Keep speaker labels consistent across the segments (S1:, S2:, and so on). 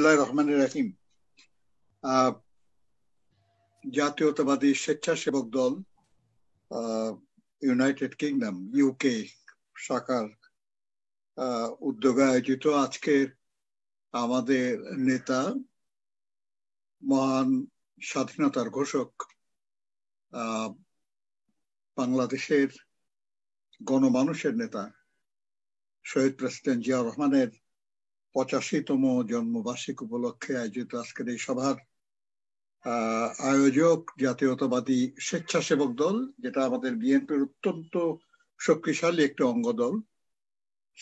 S1: বিসমুল্লাহ জাতীয়তাবাদী স্বেচ্ছাসেবক দল ইউনাইটেড কিংডম ইউকে শাখার উদ্যোগে আয়োজিত আজকের আমাদের নেতা মহান স্বাধীনতার ঘোষক বাংলাদেশের গণমানুষের নেতা শহীদ প্রেসিডেন্ট জিয়া রহমানের পঁচাশিতম জন্মবার্ষিক উপলক্ষে আয়োজিত আজকের এই সভার আয়োজক জাতীয়তাবাদী স্বেচ্ছাসেবক দল যেটা আমাদের বিএনপির অত্যন্ত শক্তিশালী একটি অঙ্গ দল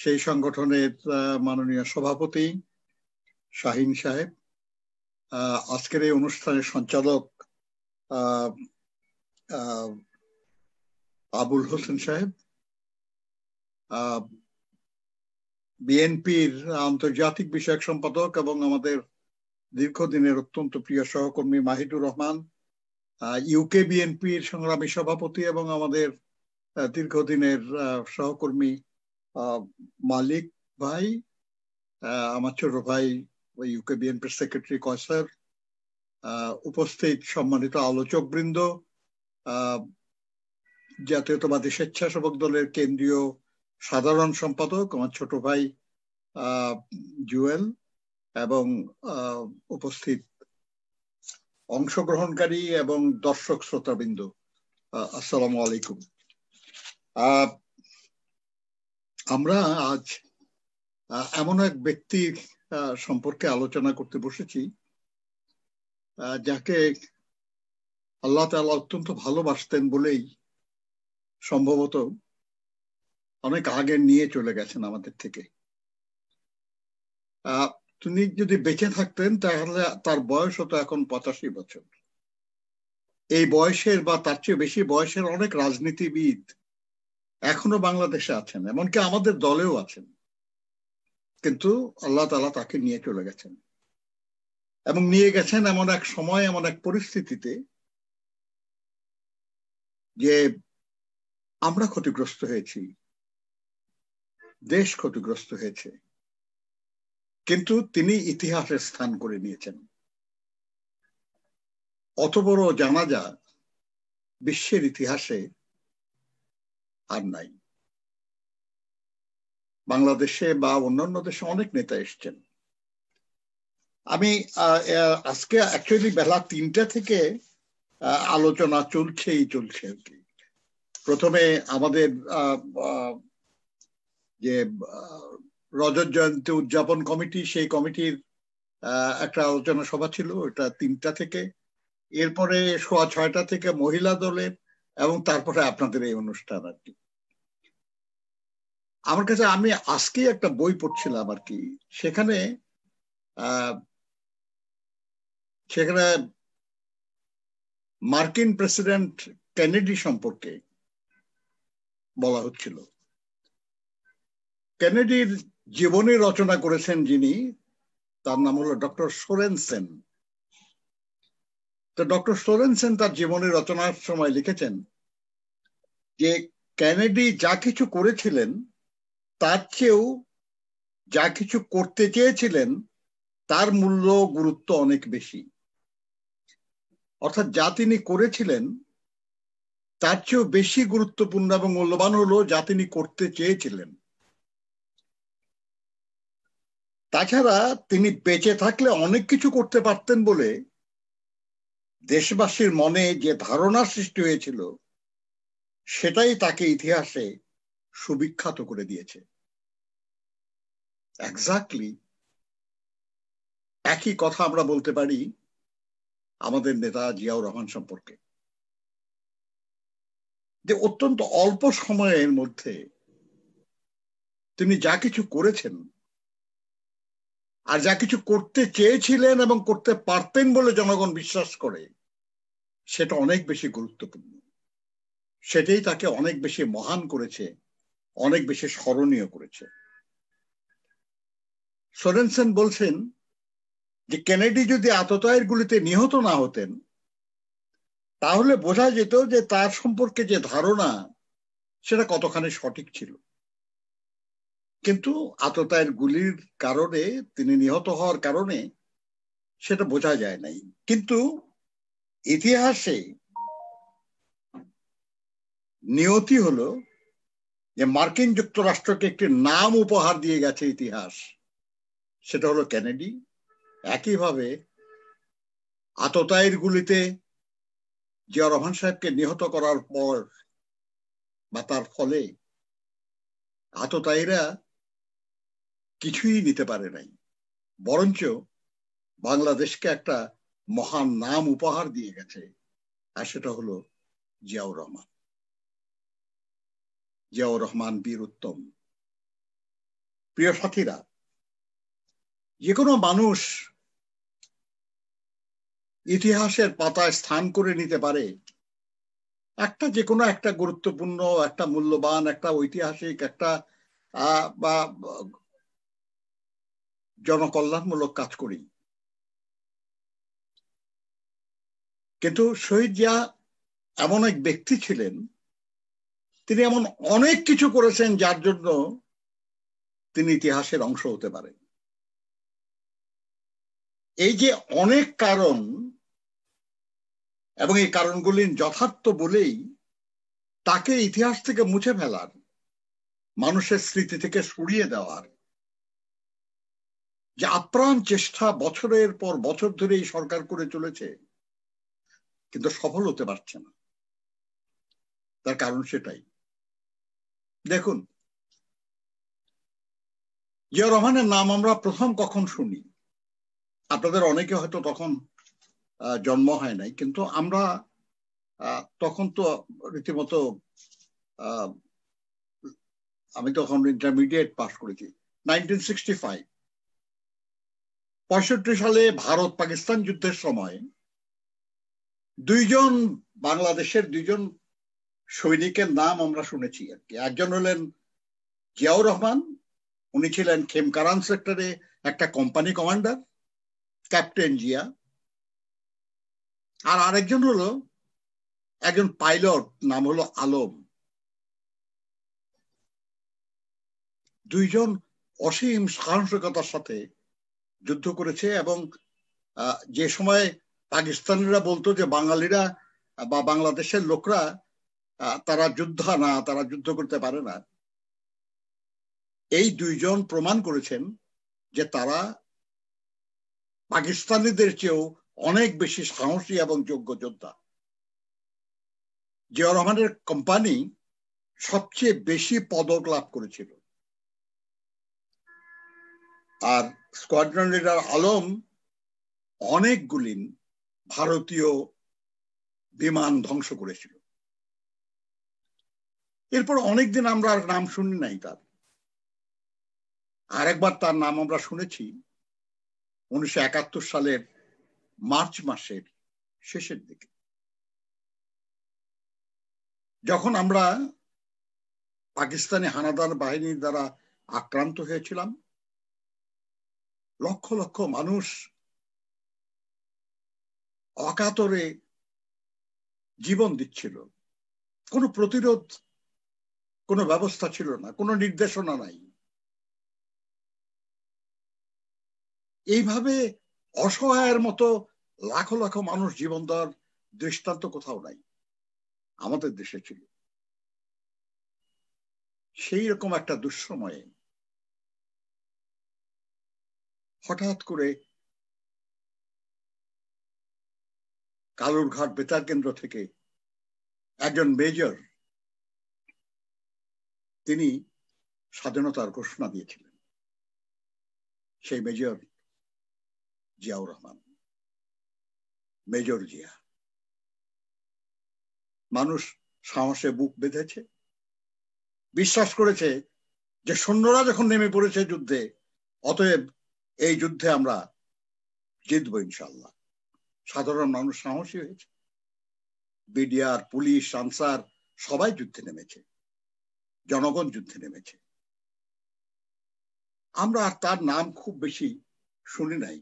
S1: সেই সংগঠনের মাননীয় সভাপতি শাহিন সাহেব আজকের এই অনুষ্ঠানের সঞ্চালক আবুল হোসেন সাহেব বিএনপির আন্তর্জাতিক বিষয়ক সম্পাদক এবং আমাদের দীর্ঘদিনের অত্যন্ত প্রিয় সহকর্মী মাহিদুর রহমান ইউকে বিএনপির সংগ্রামী সভাপতি এবং আমাদের দীর্ঘদিনের সহকর্মী মালিক ভাই আমার ছোট ভাই ইউকে বিএনপির সেক্রেটারি কয়সার উপস্থিত সম্মানিত আলোচক বৃন্দ জাতীয়তাবাদী স্বেচ্ছাসেবক দলের কেন্দ্রীয় সাধারণ সম্পাদক আমার ছোট ভাই জুয়েল এবং উপস্থিত অংশগ্রহণকারী এবং দর্শক শ্রোতাবৃন্দ আসসালামু আলাইকুম আমরা আজ এমন এক ব্যক্তির সম্পর্কে আলোচনা করতে বসেছি যাকে আল্লাহ তালা অত্যন্ত ভালোবাসতেন বলেই সম্ভবত অনেক আগে নিয়ে চলে গেছেন আমাদের থেকে তিনি যদি বেঁচে থাকতেন তাহলে তার বয়স হতো এখন পঁচাশি বছর এই বয়সের বা তার চেয়ে বেশি বয়সের অনেক রাজনীতিবিদ এখনো বাংলাদেশে আছেন এমনকি আমাদের দলেও আছেন কিন্তু আল্লাহ তালা তাকে নিয়ে চলে গেছেন এবং নিয়ে গেছেন এমন এক সময় এমন এক পরিস্থিতিতে যে আমরা ক্ষতিগ্রস্ত হয়েছি দেশ ক্ষতিগ্রস্ত হয়েছে কিন্তু তিনি ইতিহাসের স্থান করে নিয়েছেন অত বড় জানাজা বিশ্বের ইতিহাসে আর নাই বাংলাদেশে বা অন্যান্য দেশে অনেক নেতা এসছেন আমি আজকে অ্যাকচুয়ালি বেলা তিনটা থেকে আলোচনা চলছেই চলছে আর কি প্রথমে আমাদের যে রজত জয়ন্তী উদযাপন কমিটি সেই কমিটির একটা আলোচনা সভা ছিল এটা তিনটা থেকে এরপরে সোয়া ছয়টা থেকে মহিলা দলের এবং তারপরে আপনাদের এই অনুষ্ঠান আর কি আমার কাছে আমি আজকে একটা বই পড়ছিলাম আর কি সেখানে সেখানে মার্কিন প্রেসিডেন্ট কেনেডি সম্পর্কে বলা হচ্ছিল কেনেডির জীবনী রচনা করেছেন যিনি তার নাম হলো ডক্টর সোরেনসেন তো ডক্টর সোরেনসেন তার জীবনী রচনার সময় লিখেছেন যে কেনেডি যা কিছু করেছিলেন তার চেয়েও যা কিছু করতে চেয়েছিলেন তার মূল্য গুরুত্ব অনেক বেশি অর্থাৎ যা তিনি করেছিলেন তার চেয়েও বেশি গুরুত্বপূর্ণ এবং মূল্যবান হলো যা তিনি করতে চেয়েছিলেন তাছাড়া তিনি বেঁচে থাকলে অনেক কিছু করতে পারতেন বলে দেশবাসীর মনে যে ধারণা সৃষ্টি হয়েছিল সেটাই তাকে ইতিহাসে সুবিখ্যাত করে দিয়েছে একজাক্টলি একই কথা আমরা বলতে পারি আমাদের নেতা জিয়াউর রহমান সম্পর্কে যে অত্যন্ত অল্প সময়ের মধ্যে তিনি যা কিছু করেছেন আর যা কিছু করতে চেয়েছিলেন এবং করতে পারতেন বলে জনগণ বিশ্বাস করে সেটা অনেক বেশি গুরুত্বপূর্ণ সেটাই তাকে অনেক বেশি মহান করেছে অনেক বেশি স্মরণীয় করেছে সোরেনসেন বলছেন যে কেনেডি যদি আততায়ের গুলিতে নিহত না হতেন তাহলে বোঝা যেত যে তার সম্পর্কে যে ধারণা সেটা কতখানি সঠিক ছিল কিন্তু আততায়ের গুলির কারণে তিনি নিহত হওয়ার কারণে সেটা বোঝা যায় নাই কিন্তু ইতিহাসে নিয়তি হলো যে মার্কিন যুক্তরাষ্ট্রকে একটি নাম উপহার দিয়ে গেছে ইতিহাস সেটা হলো কেনেডি একইভাবে আততায়ের গুলিতে জিয়া রহমান সাহেবকে নিহত করার পর বা তার ফলে আততায়ীরা কিছুই নিতে পারে নাই বরঞ্চ বাংলাদেশকে একটা মহান নাম উপহার দিয়ে গেছে আর সেটা হলো জিয়াউর রহমান জিয়াউর রহমান বীর উত্তম প্রিয় সাথীরা যে কোনো মানুষ ইতিহাসের পাতায় স্থান করে নিতে পারে একটা যে কোনো একটা গুরুত্বপূর্ণ একটা মূল্যবান একটা ঐতিহাসিক একটা বা জনকল্যাণমূলক কাজ করি কিন্তু শহীদ জিয়া এমন এক ব্যক্তি ছিলেন তিনি এমন অনেক কিছু করেছেন যার জন্য তিনি ইতিহাসের অংশ হতে পারেন এই যে অনেক কারণ এবং এই কারণগুলির যথার্থ বলেই তাকে ইতিহাস থেকে মুছে ফেলার মানুষের স্মৃতি থেকে সরিয়ে দেওয়ার যে আপ্রাণ চেষ্টা বছরের পর বছর ধরে এই সরকার করে চলেছে কিন্তু সফল হতে পারছে না তার কারণ সেটাই দেখুন জিয়া রহমানের নাম আমরা প্রথম কখন শুনি আপনাদের অনেকে হয়তো তখন জন্ম হয় নাই কিন্তু আমরা তখন তো রীতিমতো আমি তখন ইন্টারমিডিয়েট পাস করেছি নাইনটিন সিক্সটি ফাইভ পঁয়ষট্টি সালে ভারত পাকিস্তান যুদ্ধের সময় দুইজন বাংলাদেশের দুইজন সৈনিকের নাম আমরা শুনেছি আর কি একজন হলেন জিয়াউর রহমান উনি ছিলেন খেমকারান সেক্টরে একটা কোম্পানি কমান্ডার ক্যাপ্টেন জিয়া আর আরেকজন হলো একজন পাইলট নাম হলো আলম দুইজন অসীম সাহসিকতার সাথে যুদ্ধ করেছে এবং যে সময় পাকিস্তানিরা বলতো যে বাঙালিরা বা বাংলাদেশের লোকরা তারা যুদ্ধ না তারা যুদ্ধ করতে পারে না এই দুইজন প্রমাণ করেছেন যে তারা পাকিস্তানিদের চেয়েও অনেক বেশি সাহসী এবং যোগ্য যোদ্ধা জিয়া রহমানের কোম্পানি সবচেয়ে বেশি পদক লাভ করেছিল আর স্কোয়াড্রন লিডার আলম অনেকগুলি ভারতীয় বিমান ধ্বংস করেছিল এরপর অনেকদিন আমরা আর নাম শুনি নাই তার আরেকবার তার নাম আমরা শুনেছি উনিশশো একাত্তর সালের মার্চ মাসের শেষের দিকে যখন আমরা পাকিস্তানি হানাদার বাহিনীর দ্বারা আক্রান্ত হয়েছিলাম লক্ষ লক্ষ মানুষ অকাতরে জীবন দিচ্ছিল কোনো প্রতিরোধ কোনো ব্যবস্থা ছিল না কোনো নির্দেশনা নাই এইভাবে অসহায়ের মতো লাখ লাখ মানুষ জীবন দেওয়ার দৃষ্টান্ত কোথাও নাই আমাদের দেশে ছিল সেই রকম একটা দুঃসময়ে হঠাৎ করে কালুরঘাট বেতার কেন্দ্র থেকে একজন মেজর তিনি স্বাধীনতার ঘোষণা দিয়েছিলেন সেই মেজর জিয়াউর রহমান মেজর জিয়া মানুষ সাহসে বুক বেঁধেছে বিশ্বাস করেছে যে সৈন্যরা যখন নেমে পড়েছে যুদ্ধে অতএব এই যুদ্ধে আমরা জিতব ইনশাল্লাহ সাধারণ মানুষ সাহসী হয়েছে বিডিআর পুলিশ আনসার সবাই যুদ্ধে নেমেছে জনগণ যুদ্ধে নেমেছে আমরা আর তার নাম খুব বেশি শুনি নাই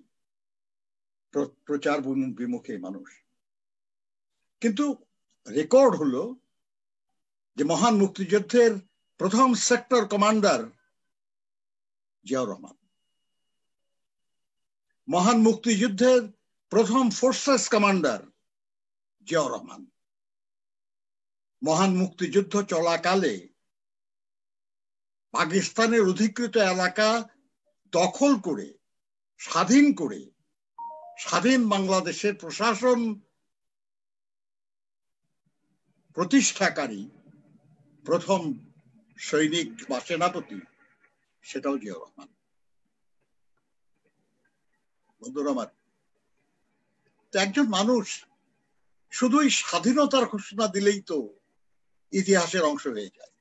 S1: প্রচার বিমুখে মানুষ কিন্তু রেকর্ড হলো যে মহান মুক্তিযুদ্ধের প্রথম সেক্টর কমান্ডার জিয়াউর রহমান মহান মুক্তিযুদ্ধের প্রথম ফোর্সেস কমান্ডার জিয়াউর রহমান মহান মুক্তিযুদ্ধ চলাকালে পাকিস্তানের অধিকৃত এলাকা দখল করে স্বাধীন করে স্বাধীন বাংলাদেশের প্রশাসন প্রতিষ্ঠাকারী প্রথম সৈনিক বা সেনাপতি সেটাও জিয়াউর রহমান বন্ধুরা একজন মানুষ শুধুই স্বাধীনতার ঘোষণা দিলেই তো ইতিহাসের অংশ হয়ে যায়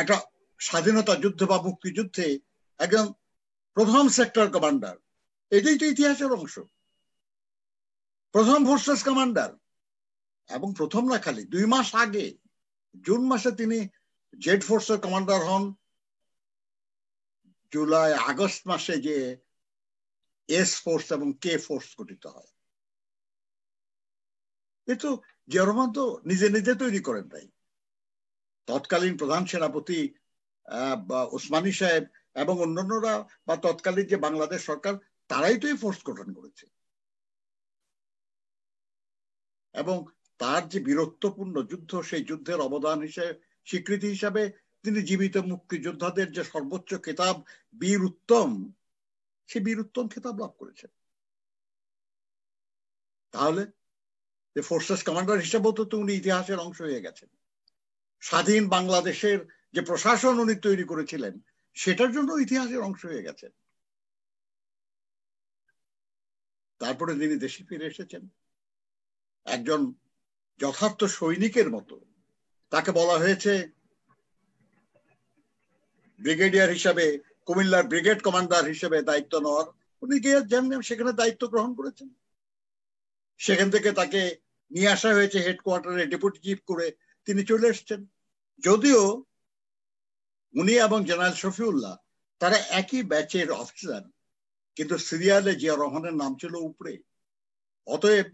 S1: একটা স্বাধীনতা যুদ্ধ বা মুক্তিযুদ্ধে একজন প্রথম সেক্টর কমান্ডার এটাই তো ইতিহাসের অংশ প্রথম ফোর্সেস কমান্ডার এবং প্রথম না খালি দুই মাস আগে জুন মাসে তিনি জেড ফোর্সের কমান্ডার হন জুলাই আগস্ট মাসে যে এস ফোর্স এবং কে ফোর্স গঠিত হয় কিন্তু জিয়ারহমান তো নিজে নিজে তৈরি করেন নাই তৎকালীন প্রধান সেনাপতি ওসমানী সাহেব এবং অন্যান্যরা বা তৎকালীন যে বাংলাদেশ সরকার তারাই তো এই ফোর্স গঠন করেছে এবং তার যে বীরত্বপূর্ণ যুদ্ধ সেই যুদ্ধের অবদান হিসেবে স্বীকৃতি হিসাবে তিনি জীবিত মুক্তিযোদ্ধাদের যে সর্বোচ্চ খেতাব বীর উত্তম সে বীর উত্তম খেতাব লাভ করেছেন তাহলে যে ফোর্সেস কমান্ডার হিসেবেও তো উনি ইতিহাসের অংশ হয়ে গেছেন স্বাধীন বাংলাদেশের যে প্রশাসন উনি তৈরি করেছিলেন সেটার জন্য ইতিহাসের অংশ হয়ে গেছেন তারপরে তিনি দেশে ফিরে এসেছেন একজন যথার্থ সৈনিকের মতো তাকে বলা হয়েছে ব্রিগেডিয়ার হিসাবে কুমিল্লার ব্রিগেড কমান্ডার হিসেবে দায়িত্ব নেওয়ার উনি গিয়ে যেমন সেখানে দায়িত্ব গ্রহণ করেছেন সেখান থেকে তাকে নিয়ে আসা হয়েছে হেডকোয়ার্টারে ডেপুটি চিফ করে তিনি চলে এসছেন যদিও উনি এবং জেনারেল শফিউল্লাহ তারা একই ব্যাচের অফিসার কিন্তু সিরিয়ালে জিয়া রহমানের নাম ছিল উপরে অতএব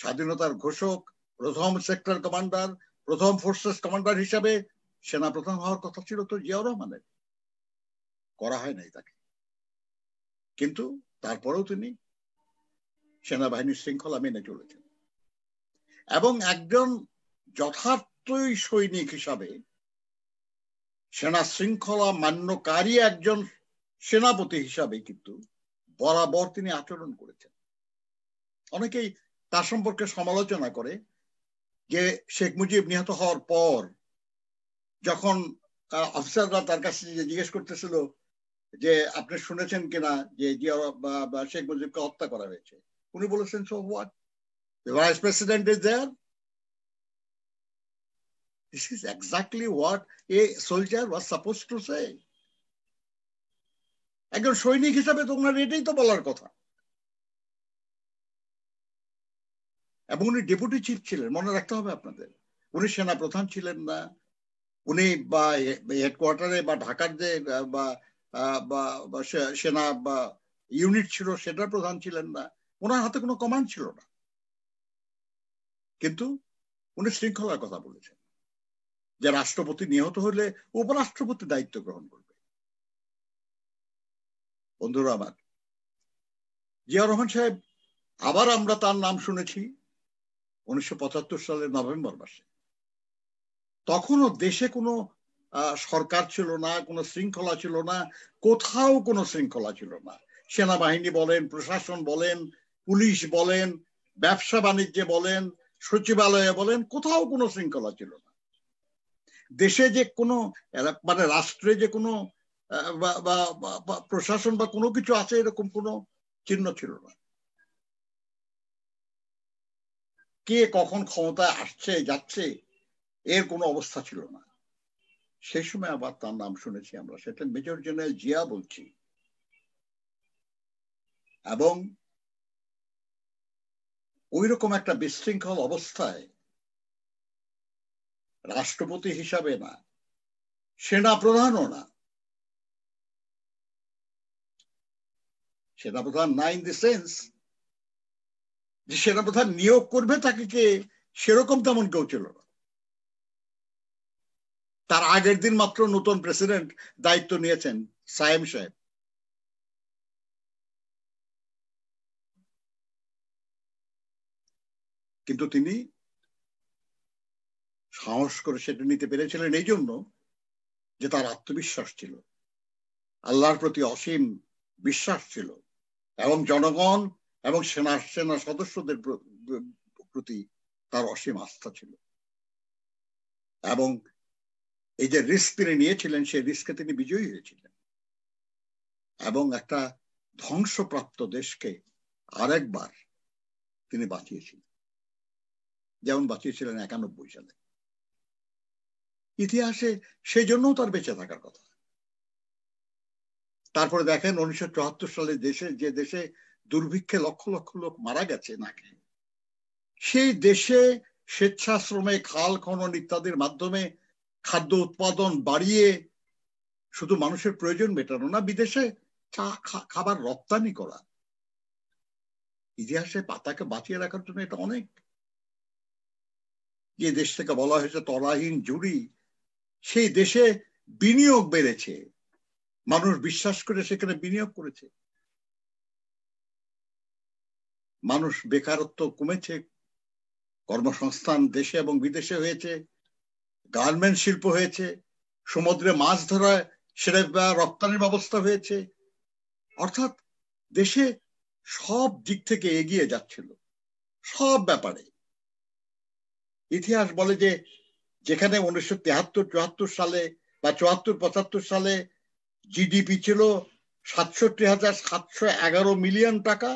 S1: স্বাধীনতার ঘোষক প্রথম সেক্টর কমান্ডার প্রথম ফোর্সেস কমান্ডার হিসাবে সেনাপ্রধান হওয়ার কথা ছিল তো জিয়াউর রহমানের করা হয় নাই তাকে কিন্তু তারপরেও তিনি সেনাবাহিনীর শৃঙ্খলা মেনে চলেছেন এবং একজন যথার্থই সৈনিক হিসাবে সেনা শৃঙ্খলা মান্যকারী একজন সেনাপতি হিসাবে কিন্তু বরাবর তিনি আচরণ করেছেন অনেকেই তার সম্পর্কে সমালোচনা করে যে শেখ মুজিব নিহত হওয়ার পর যখন অফিসাররা তার কাছে জিজ্ঞেস করতেছিল যে আপনি শুনেছেন কিনা যে শেখ মুজিবকে হত্যা করা হয়েছে উনি বলেছেন so what the vice president is there this is exactly what a soldier was suppose to say একজন সৈনিক হিসাবে তোমার এটাই তো বলার কথা এবং উনি ডেপুটি চিফ ছিলেন মনে রাখতে হবে আপনাদের উনি সেনা প্রধান ছিলেন না উনি বা হেডকোয়ার্টারে বা ঢাকার যে বা সেনা বা ইউনিট ছিল সেটার প্রধান ছিলেন না ওনার হাতে কোনো কমান্ড ছিল না কিন্তু উনি শৃঙ্খলার কথা বলেছেন যে রাষ্ট্রপতি নিহত হলে উপরাষ্ট্রপতি দায়িত্ব গ্রহণ করবে বন্ধুরা আমার জিয়া রহমান সাহেব আবার আমরা তার নাম শুনেছি উনিশশো সালের নভেম্বর মাসে তখনও দেশে কোনো সরকার ছিল না কোনো শৃঙ্খলা ছিল না কোথাও কোনো শৃঙ্খলা ছিল না সেনাবাহিনী বলেন প্রশাসন বলেন পুলিশ বলেন ব্যবসা বাণিজ্যে বলেন সচিবালয়ে বলেন কোথাও কোনো শৃঙ্খলা ছিল না দেশে যে কোনো মানে রাষ্ট্রে যে কোনো প্রশাসন বা কোনো কিছু আছে এরকম কোনো চিহ্ন ছিল না কে কখন ক্ষমতায় আসছে যাচ্ছে এর কোনো অবস্থা ছিল না সেই সময় আবার তার নাম শুনেছি আমরা সেটা মেজর জেনারেল জিয়া বলছি এবং ওই রকম একটা বিশৃঙ্খল অবস্থায় রাষ্ট্রপতি হিসাবে না সেনা প্রধানও না সেনাপ্রধান না ইন দি সেন্স যে সেনাপ্রধান নিয়োগ করবে তাকে কে সেরকম তেমন কেউ ছিল না তার আগের দিন মাত্র নতুন প্রেসিডেন্ট দায়িত্ব নিয়েছেন সায়েম সাহেব কিন্তু তিনি সাহস করে সেটা নিতে পেরেছিলেন এই জন্য যে তার আত্মবিশ্বাস ছিল আল্লাহর প্রতি অসীম বিশ্বাস ছিল এবং জনগণ এবং সেনা সেনা সদস্যদের প্রতি তার অসীম আস্থা ছিল এবং এই যে রিস্ক তিনি নিয়েছিলেন সেই রিস্কে তিনি বিজয়ী হয়েছিলেন এবং একটা ধ্বংসপ্রাপ্ত দেশকে আরেকবার তিনি বাঁচিয়েছিলেন যেমন বাঁচিয়েছিলেন একানব্বই সালে ইতিহাসে সেই জন্য তার বেঁচে থাকার কথা তারপরে দেখেন উনিশশো চুয়াত্তর সালে দেশে যে দেশে দুর্ভিক্ষে লক্ষ লক্ষ লোক মারা গেছে নাকি সেই দেশে স্বেচ্ছাশ্রমে খাল খনন ইত্যাদির মাধ্যমে খাদ্য উৎপাদন বাড়িয়ে শুধু মানুষের প্রয়োজন মেটানো না বিদেশে চা খাবার রপ্তানি করা ইতিহাসে পাতাকে বাঁচিয়ে রাখার জন্য এটা অনেক যে দেশ থেকে বলা হয়েছে তলাহীন জুড়ি সেই দেশে বিনিয়োগ বেড়েছে মানুষ বিশ্বাস করে সেখানে বিনিয়োগ করেছে মানুষ বেকারত্ব কমেছে কর্মসংস্থান দেশে এবং বিদেশে হয়েছে গার্মেন্ট শিল্প হয়েছে সমুদ্রে মাছ ধরা সেটা রপ্তানির ব্যবস্থা হয়েছে অর্থাৎ দেশে সব দিক থেকে এগিয়ে যাচ্ছিল সব ব্যাপারে ইতিহাস বলে যে যেখানে উনিশশো তেহাত্তর চুয়াত্তর সালে বা চুয়াত্তর পঁচাত্তর সালে জিডিপি ছিল সাতষট্টি হাজার সাতশো এগারো মিলিয়ন টাকা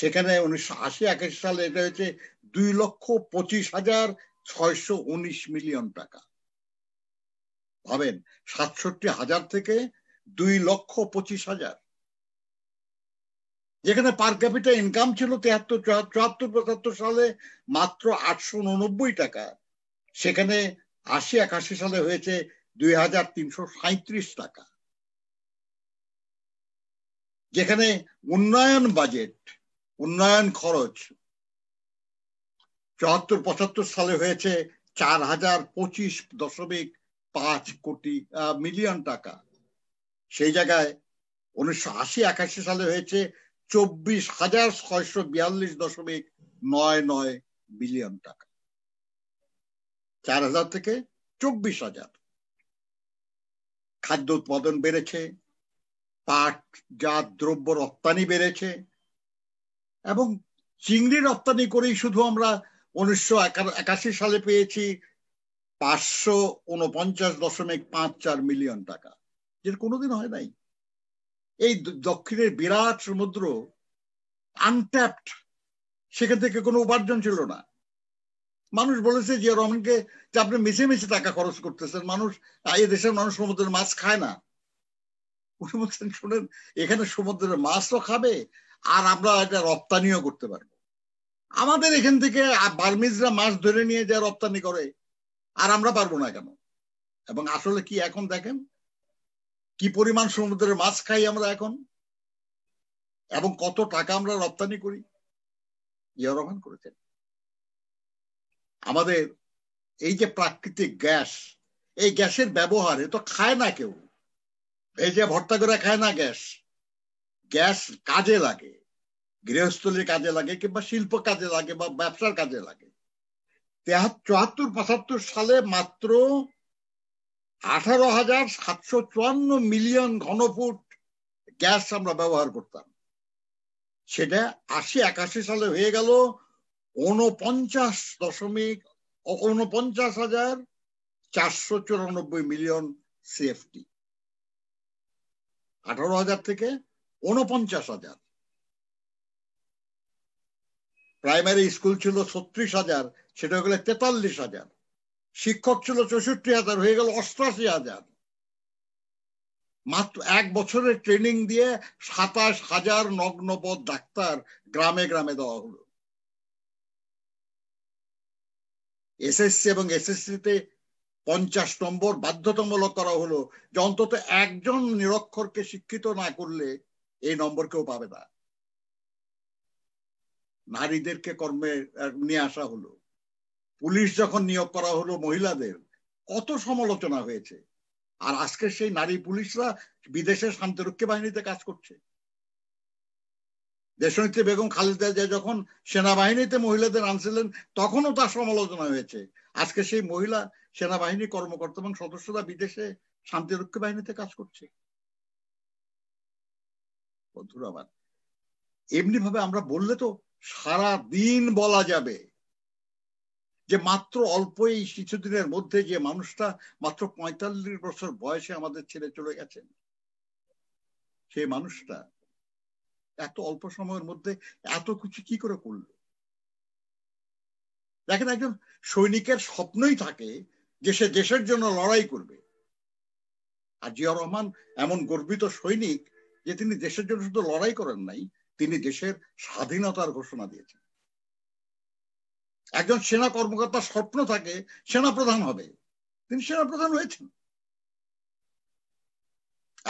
S1: সেখানে উনিশশো আশি একাশি সালে এটা হয়েছে দুই লক্ষ পঁচিশ হাজার ছয়শো উনিশ মিলিয়ন টাকা ভাবেন সাতষট্টি হাজার থেকে দুই লক্ষ পঁচিশ হাজার যেখানে পার ক্যাপিটাল ইনকাম ছিল তেহাত্তর চুয়াত্তর পঁচাত্তর সালে মাত্র আটশো উননব্বই টাকা সেখানে আশি একাশি সালে হয়েছে দুই হাজার তিনশো সাঁত্রিশ টাকা যেখানে উন্নয়ন বাজেট উন্নয়ন খরচ চুয়াত্তর পঁচাত্তর সালে হয়েছে চার হাজার পঁচিশ দশমিক পাঁচ কোটি মিলিয়ন টাকা সেই জায়গায় উনিশশো আশি একাশি সালে হয়েছে চব্বিশ হাজার ছয়শো বিয়াল্লিশ দশমিক নয় নয় বিলিয়ন টাকা চার হাজার থেকে চব্বিশ হাজার খাদ্য উৎপাদন বেড়েছে পাটজাত দ্রব্য রপ্তানি বেড়েছে এবং চিংড়ি রপ্তানি করেই শুধু আমরা উনিশশো একাশি সালে পেয়েছি পাঁচশো উনপঞ্চাশ দশমিক পাঁচ চার মিলিয়ন টাকা যেটা কোনোদিন হয় নাই এই দক্ষিণের বিরাট সমুদ্র আনট্যাপড সেখান থেকে কোনো উপার্জন ছিল না মানুষ বলেছে যে রহমানকে যে আপনি মিশে মিশে টাকা খরচ করতেছেন মানুষ এই দেশের মানুষ সমুদ্রের মাছ খায় না উনি বলছেন শোনেন এখানে সমুদ্রের মাছও খাবে আর আমরা এটা রপ্তানিও করতে পারবো আমাদের এখান থেকে বার্মিজরা মাছ ধরে নিয়ে যা রপ্তানি করে আর আমরা পারবো না কেন এবং আসলে কি এখন দেখেন কি পরিমাণ সমুদ্রের মাছ খাই আমরা এখন এবং কত টাকা আমরা রপ্তানি করি জিয়া রহমান করেছেন আমাদের এই যে প্রাকৃতিক গ্যাস এই গ্যাসের ব্যবহারে তো খায় না কেউ ভেজে ভর্তা করে খায় না গ্যাস গ্যাস কাজে লাগে গৃহস্থলীর কাজে লাগে কিংবা শিল্প কাজে লাগে বা ব্যবসার কাজে লাগে চুয়াত্তর পঁচাত্তর সালে মাত্র আঠারো হাজার সাতশো চুয়ান্ন মিলিয়ন ঘনফুট গ্যাস আমরা ব্যবহার করতাম সেটা আশি একাশি সালে হয়ে গেল ঊনপঞ্চাশ দশমিক ঊনপঞ্চাশ হাজার চারশো চুরানব্বই মিলিয়ন সিএফটি আঠারো হাজার থেকে ঊনপঞ্চাশ হাজার প্রাইমারি স্কুল ছিল ছত্রিশ হাজার সেটা হয়ে গেল তেতাল্লিশ হাজার শিক্ষক ছিল চৌষট্টি হাজার হয়ে গেল অষ্টআশি হাজার মাত্র এক বছরের ট্রেনিং দিয়ে সাতাশ হাজার নগ্নপদ ডাক্তার গ্রামে গ্রামে দেওয়া হলো এসএসসি এবং এসএসসিতে পঞ্চাশ নম্বর বাধ্যতামূলক করা হলো যে অন্তত একজন নিরক্ষরকে শিক্ষিত না করলে এই নম্বর কেউ পাবে না নারীদেরকে কর্মে নিয়ে আসা হলো পুলিশ যখন নিয়োগ করা হলো মহিলাদের কত সমালোচনা হয়েছে আর আজকে সেই নারী পুলিশরা বিদেশের শান্তিরক্ষী বাহিনীতে কাজ করছে দেশনেত্রী বেগম খালেদা জিয়া যখন সেনাবাহিনীতে মহিলাদের আনছিলেন তখনও তার সমালোচনা হয়েছে আজকে সেই মহিলা সেনাবাহিনী কর্মকর্তা এবং সদস্যরা বিদেশে শান্তিরক্ষী বাহিনীতে কাজ করছে বন্ধুরা আবার এমনি ভাবে আমরা বললে তো সারা দিন বলা যাবে যে মাত্র অল্প এই কিছুদিনের মধ্যে যে মানুষটা মাত্র পঁয়তাল্লিশ বছর বয়সে আমাদের ছেড়ে চলে গেছেন সেই মানুষটা এত অল্প সময়ের মধ্যে এত কিছু কি করে করলো দেখেন একজন সৈনিকের স্বপ্নই থাকে যে সে দেশের জন্য লড়াই করবে আর জিয়া রহমান এমন গর্বিত সৈনিক যে তিনি দেশের জন্য শুধু লড়াই করেন নাই তিনি দেশের স্বাধীনতার ঘোষণা দিয়েছেন একজন সেনা কর্মকর্তার স্বপ্ন থাকে সেনাপ্রধান হবে তিনি সেনাপ্রধান হয়েছেন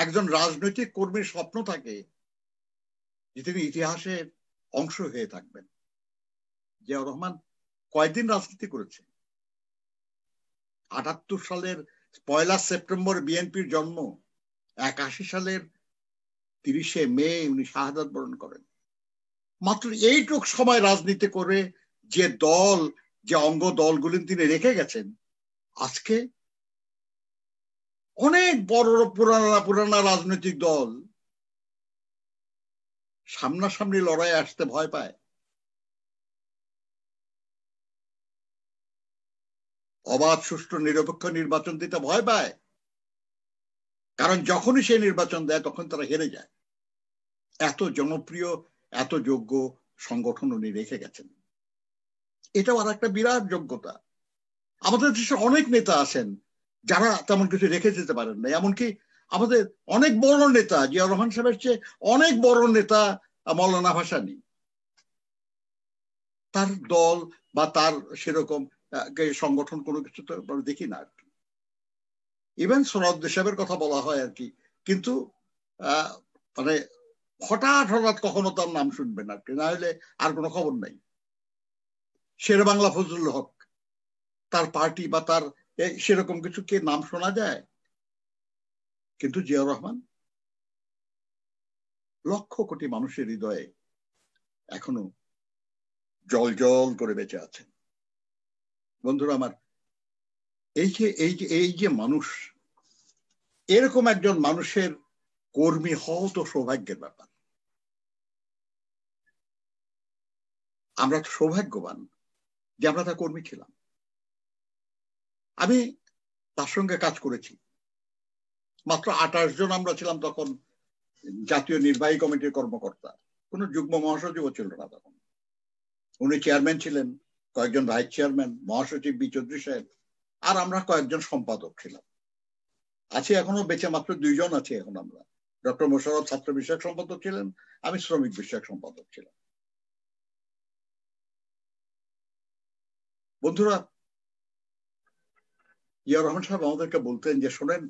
S1: একজন রাজনৈতিক কর্মীর স্বপ্ন থাকে যে তিনি ইতিহাসের অংশ হয়ে থাকবেন জিয়া রহমান কয়েকদিন রাজনীতি করেছে আটাত্তর সালের পয়লা সেপ্টেম্বর বিএনপির জন্ম একাশি সালের তিরিশে মে উনি শাহাদাত বরণ করেন মাত্র এইটুক সময় রাজনীতি করে যে দল যে অঙ্গ দলগুলি তিনি রেখে গেছেন আজকে অনেক বড় পুরানা পুরানা রাজনৈতিক দল সামনাসামনি লড়াই আসতে ভয় পায় অবাধ সুষ্ঠু নিরপেক্ষ নির্বাচন দিতে ভয় পায় কারণ যখনই সে নির্বাচন দেয় তখন তারা হেরে যায় এত জনপ্রিয় এত যোগ্য সংগঠন উনি রেখে গেছেন এটাও আর একটা বিরাট যোগ্যতা আমাদের দেশে অনেক নেতা আছেন যারা তেমন কিছু রেখে যেতে পারেন না এমনকি আমাদের অনেক বড় নেতা জিয়া রহমান সাহেবের চেয়ে অনেক বড় নেতা মৌলানা ভাসানি তার দল বা তার সেরকম সংগঠন কোনো কিছু তো দেখি না আর কি ইভেন সনদ হিসাবের কথা বলা হয় আর কি কিন্তু মানে হঠাৎ হঠাৎ কখনো তার নাম শুনবেন আর কি না হলে আর কোনো খবর নাই শের বাংলা ফজলুল হক তার পার্টি বা তার সেরকম কিছু কে নাম শোনা যায় কিন্তু জিয়াউর রহমান লক্ষ কোটি মানুষের হৃদয়ে এখনো জল জল করে বেঁচে আছেন বন্ধুরা আমার এই যে এই যে এই যে মানুষ এরকম একজন মানুষের কর্মী হও তো সৌভাগ্যের ব্যাপার আমরা তো সৌভাগ্যবান যে আমরা তার কর্মী ছিলাম আমি তার সঙ্গে কাজ করেছি মাত্র আঠাশ জন আমরা ছিলাম তখন জাতীয় নির্বাহী কমিটির কর্মকর্তা কোনো যুগ্ম মহাসচিব ছিল না তখন উনি চেয়ারম্যান ছিলেন কয়েকজন ভাইস চেয়ারম্যান মহাসচিব বি চৌধুরী সাহেব আর আমরা কয়েকজন সম্পাদক ছিলাম আছি এখনো বেঁচে মাত্র দুইজন আছি এখন আমরা ডক্টর মোশারফ ছাত্র বিষয়ক সম্পাদক ছিলেন আমি শ্রমিক বিষয়ক সম্পাদক ছিলাম বন্ধুরা ইয়া রহমান সাহেব আমাদেরকে বলতেন যে শোনেন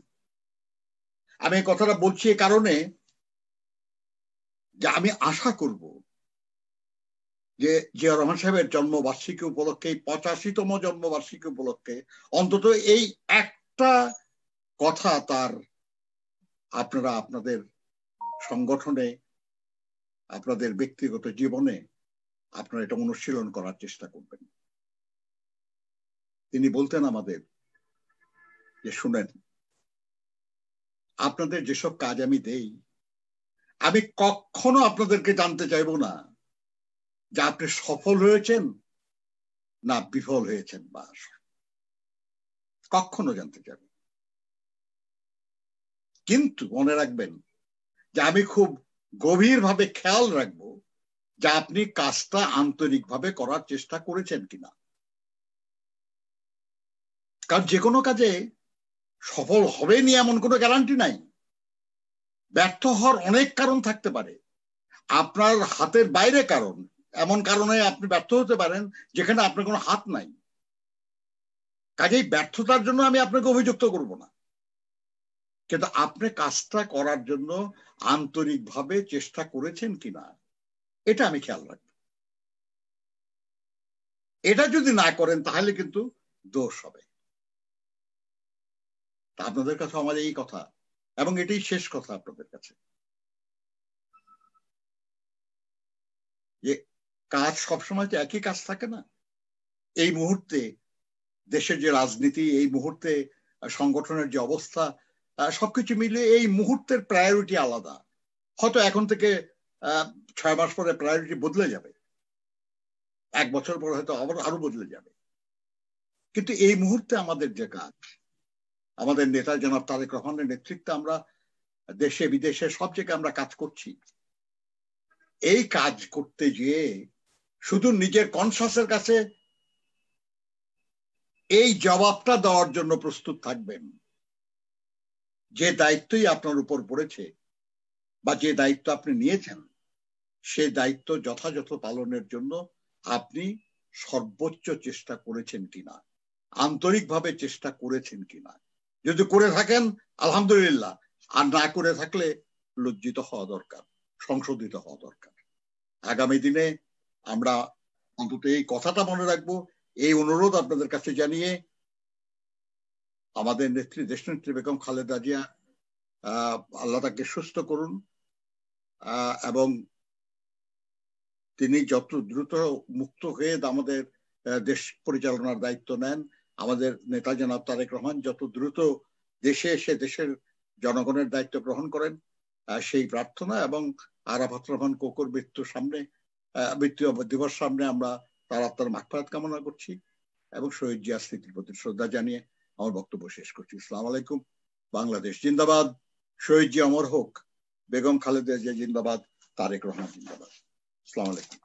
S1: আমি এই কথাটা বলছি এ কারণে যে আমি আশা করবো যে জিয়া রহমান সাহেবের জন্মবার্ষিকী উপলক্ষে পঁচাশিতম জন্মবার্ষিকী উপলক্ষে অন্তত এই একটা কথা তার আপনারা আপনাদের সংগঠনে আপনাদের ব্যক্তিগত জীবনে আপনারা এটা অনুশীলন করার চেষ্টা করবেন তিনি বলতেন আমাদের যে শুনেন আপনাদের যেসব কাজ আমি দেই আমি কখনো আপনাদেরকে জানতে চাইব না যে আপনি সফল হয়েছেন না বিফল হয়েছেন বা কখনো জানতে চাই কিন্তু মনে রাখবেন যে আমি খুব গভীরভাবে খেয়াল রাখব যে আপনি কাজটা আন্তরিকভাবে করার চেষ্টা করেছেন কিনা কারণ যে কোনো কাজে সফল হবে নি এমন কোনো গ্যারান্টি নাই ব্যর্থ হওয়ার অনেক কারণ থাকতে পারে আপনার হাতের বাইরে কারণ এমন কারণে আপনি ব্যর্থ হতে পারেন যেখানে আপনার কোনো হাত নাই কাজেই ব্যর্থতার জন্য আমি আপনাকে অভিযুক্ত করব না কিন্তু আপনি কাজটা করার জন্য আন্তরিকভাবে চেষ্টা করেছেন কিনা এটা আমি খেয়াল রাখব এটা যদি না করেন তাহলে কিন্তু দোষ হবে আপনাদের কাছে আমার এই কথা এবং এটাই শেষ কথা আপনাদের কাছে যে কাজ সবসময় তো একই কাজ থাকে না এই মুহূর্তে দেশের যে রাজনীতি এই মুহূর্তে সংগঠনের যে অবস্থা সবকিছু মিলে এই মুহূর্তের প্রায়োরিটি আলাদা হয়তো এখন থেকে ছয় মাস পরে প্রায়োরিটি বদলে যাবে এক বছর পরে হয়তো আবার আরো বদলে যাবে কিন্তু এই মুহূর্তে আমাদের যে কাজ আমাদের নেতা জনাব তারেক রহমানের নেতৃত্বে আমরা দেশে বিদেশে সব জায়গায় আমরা কাজ করছি এই কাজ করতে গিয়ে শুধু নিজের কনসাসের কাছে এই জবাবটা দেওয়ার জন্য প্রস্তুত থাকবেন যে দায়িত্বই আপনার উপর পড়েছে বা যে দায়িত্ব আপনি নিয়েছেন সে দায়িত্ব যথাযথ পালনের জন্য আপনি সর্বোচ্চ চেষ্টা করেছেন কিনা আন্তরিকভাবে চেষ্টা করেছেন কিনা যদি করে থাকেন আলহামদুলিল্লাহ আর না করে থাকলে লজ্জিত হওয়া দরকার সংশোধিত হওয়া দরকার আগামী দিনে আমরা অন্তত এই কথাটা মনে রাখবো এই অনুরোধ আপনাদের কাছে জানিয়ে আমাদের নেত্রী নেত্রী বেগম খালেদা জিয়া আল্লাহ তাকে সুস্থ করুন এবং তিনি যত দ্রুত মুক্ত হয়ে আমাদের দেশ পরিচালনার দায়িত্ব নেন আমাদের নেতা জনাব তারেক রহমান যত দ্রুত দেশে এসে দেশের জনগণের দায়িত্ব গ্রহণ করেন সেই প্রার্থনা এবং আরাফাত রহমান কোকর মৃত্যুর সামনে মৃত্যু দিবস সামনে আমরা তার আত্মার মাকফারাত কামনা করছি এবং শহীদ জিয়া স্মৃতির প্রতি শ্রদ্ধা জানিয়ে আমার বক্তব্য শেষ করছি ইসলাম আলাইকুম বাংলাদেশ জিন্দাবাদ শহীদ জিয়া অমর হোক বেগম খালেদা জিয়া জিন্দাবাদ তারেক রহমান জিন্দাবাদ আসসালামু আলাইকুম